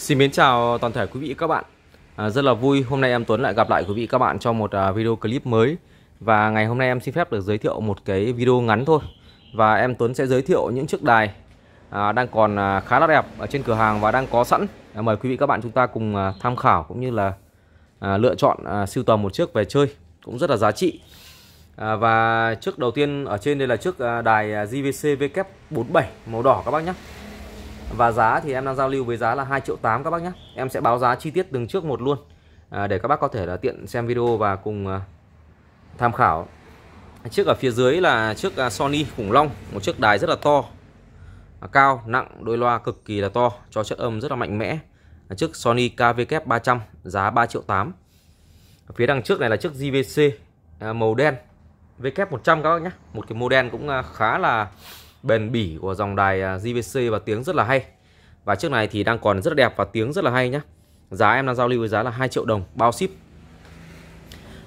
Xin mến chào toàn thể quý vị các bạn à, Rất là vui hôm nay em Tuấn lại gặp lại quý vị các bạn trong một à, video clip mới Và ngày hôm nay em xin phép được giới thiệu một cái video ngắn thôi Và em Tuấn sẽ giới thiệu những chiếc đài à, đang còn à, khá là đẹp ở trên cửa hàng và đang có sẵn à, Mời quý vị các bạn chúng ta cùng à, tham khảo cũng như là à, lựa chọn à, siêu tầm một chiếc về chơi Cũng rất là giá trị à, Và chiếc đầu tiên ở trên đây là chiếc đài JVC vk 47 màu đỏ các bác nhé và giá thì em đang giao lưu với giá là 2 triệu 8 các bác nhé Em sẽ báo giá chi tiết từng trước một luôn à, Để các bác có thể là tiện xem video và cùng à, tham khảo Chiếc ở phía dưới là chiếc à, Sony khủng long Một chiếc đài rất là to Cao, nặng, đôi loa cực kỳ là to Cho chất âm rất là mạnh mẽ Chiếc Sony KVK300 giá 3 triệu 8 Phía đằng trước này là chiếc JVC màu đen VK100 các bác nhé Một cái màu đen cũng khá là bền bỉ của dòng đài JVC à, và tiếng rất là hay và chiếc này thì đang còn rất là đẹp và tiếng rất là hay nhé giá em đang giao lưu với giá là 2 triệu đồng bao ship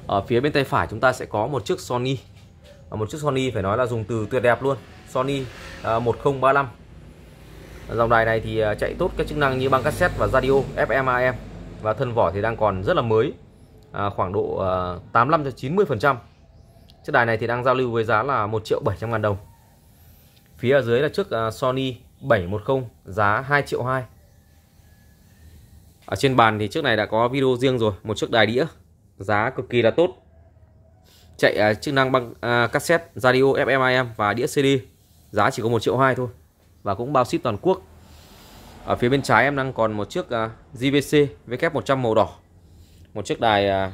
ở phía bên tay phải chúng ta sẽ có một chiếc Sony một chiếc Sony phải nói là dùng từ tuyệt đẹp luôn Sony 1035 à, dòng đài này thì à, chạy tốt các chức năng như băng cassette và radio FM AM và thân vỏ thì đang còn rất là mới à, khoảng độ à, 85 cho 90 phần trăm chiếc đài này thì đang giao lưu với giá là 1 triệu 700 ngàn đồng phía ở dưới là chiếc à, Sony 710 giá 2 triệu 2 ở trên bàn thì chiếc này đã có video riêng rồi một chiếc đài đĩa giá cực kỳ là tốt chạy à, chức năng băng à, cassette radio FM AM và đĩa CD giá chỉ có 1 triệu 2 thôi và cũng bao ship toàn quốc ở phía bên trái em đang còn một chiếc à, JVC vk 100 màu đỏ một chiếc đài à,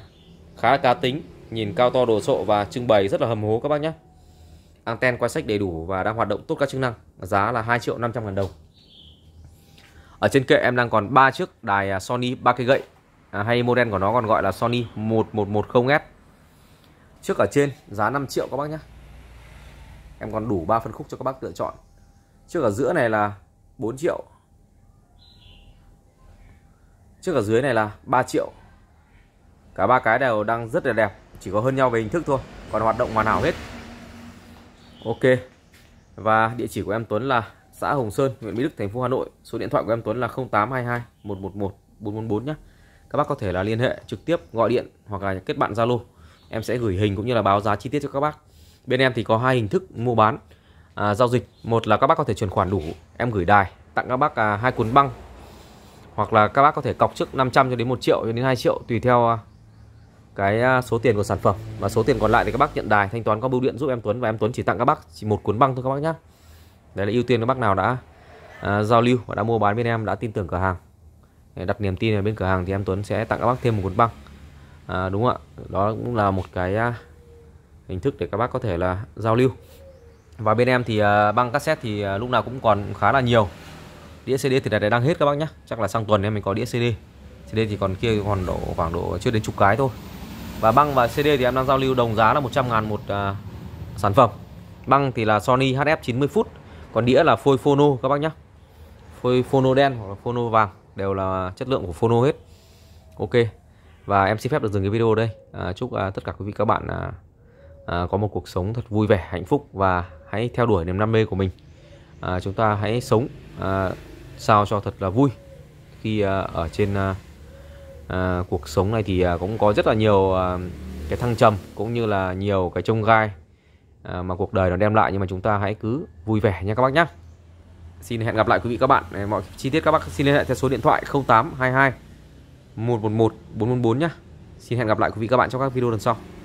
khá là cá tính nhìn cao to đồ sộ và trưng bày rất là hầm hố các bác nhé anten quay sách đầy đủ và đang hoạt động tốt các chức năng giá là 2 triệu 500 ngàn đồng ở trên kệ em đang còn ba chiếc đài à, Sony ba cây gậy à, hay model của nó còn gọi là Sony 1110S trước ở trên giá 5 triệu các bác nhé em còn đủ 3 phân khúc cho các bác lựa chọn trước ở giữa này là 4 triệu trước ở dưới này là 3 triệu cả ba cái đều đang rất là đẹp chỉ có hơn nhau về hình thức thôi còn hoạt động hoàn hảo hết ok và địa chỉ của em Tuấn là xã Hồng Sơn huyện Mỹ Đức thành phố Hà Nội số điện thoại của em Tuấn là 0822 111 444 nhé các bác có thể là liên hệ trực tiếp gọi điện hoặc là kết bạn Zalo em sẽ gửi hình cũng như là báo giá chi tiết cho các bác bên em thì có hai hình thức mua bán à, giao dịch một là các bác có thể chuyển khoản đủ em gửi đài tặng các bác à, hai cuốn băng hoặc là các bác có thể cọc trước 500 cho đến 1 triệu cho đến 2 triệu tùy theo à, cái à, số tiền của sản phẩm và số tiền còn lại thì các bác nhận đài thanh toán qua bưu điện giúp em Tuấn và em Tuấn chỉ tặng các bác chỉ một cuốn băng thôi các bác nhé đấy là ưu tiên các bác nào đã à, giao lưu và đã mua bán bên em đã tin tưởng cửa hàng đặt niềm tin vào bên cửa hàng thì em Tuấn sẽ tặng các bác thêm một cuốn băng à, đúng không ạ đó cũng là một cái à, hình thức để các bác có thể là giao lưu và bên em thì à, băng cassette thì à, lúc nào cũng còn khá là nhiều đĩa CD thì đã đang hết các bác nhé chắc là sang tuần em mình có đĩa CD CD thì còn kia còn độ khoảng độ chưa đến chục cái thôi và băng và CD thì em đang giao lưu đồng giá là 100 ngàn một à, sản phẩm Băng thì là Sony HF 90 phút Còn đĩa là phôi phono các bác nhé Phôi phono đen hoặc là phono vàng Đều là chất lượng của phono hết Ok Và em xin phép được dừng cái video đây à, Chúc à, tất cả quý vị các bạn à, à, có một cuộc sống thật vui vẻ, hạnh phúc Và hãy theo đuổi niềm đam mê của mình à, Chúng ta hãy sống à, sao cho thật là vui Khi à, ở trên... À, Ờ, cuộc sống này thì à, cũng có rất là nhiều à, cái thăng trầm cũng như là nhiều cái trông gai à, mà cuộc đời nó đem lại nhưng mà chúng ta hãy cứ vui vẻ nha các bác nhé xin hẹn gặp lại quý vị các bạn ờ, mọi chi tiết các bác xin liên hệ theo số điện thoại 0822 111 444 nhé xin hẹn gặp lại quý vị các bạn trong các video lần sau